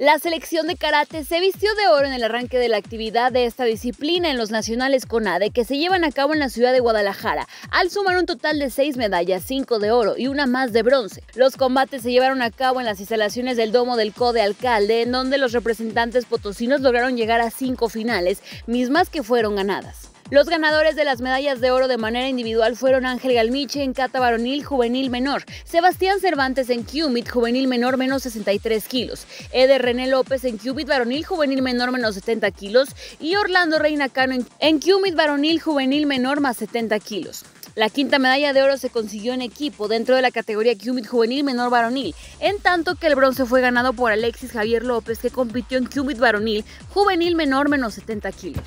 La selección de karate se vistió de oro en el arranque de la actividad de esta disciplina en los nacionales CONADE que se llevan a cabo en la ciudad de Guadalajara, al sumar un total de seis medallas, cinco de oro y una más de bronce. Los combates se llevaron a cabo en las instalaciones del Domo del CODE Alcalde, en donde los representantes potosinos lograron llegar a cinco finales, mismas que fueron ganadas. Los ganadores de las medallas de oro de manera individual fueron Ángel Galmiche en cata varonil juvenil menor, Sebastián Cervantes en cubit juvenil menor menos 63 kilos, Eder René López en cubit varonil juvenil menor menos 70 kilos y Orlando Reina Cano en, cubit varonil juvenil menor más 70 kilos. La quinta medalla de oro se consiguió en equipo dentro de la categoría Cubit Juvenil Menor Varonil, en tanto que el bronce fue ganado por Alexis Javier López, que compitió en Cubit Varonil Juvenil Menor menos 70 kilos.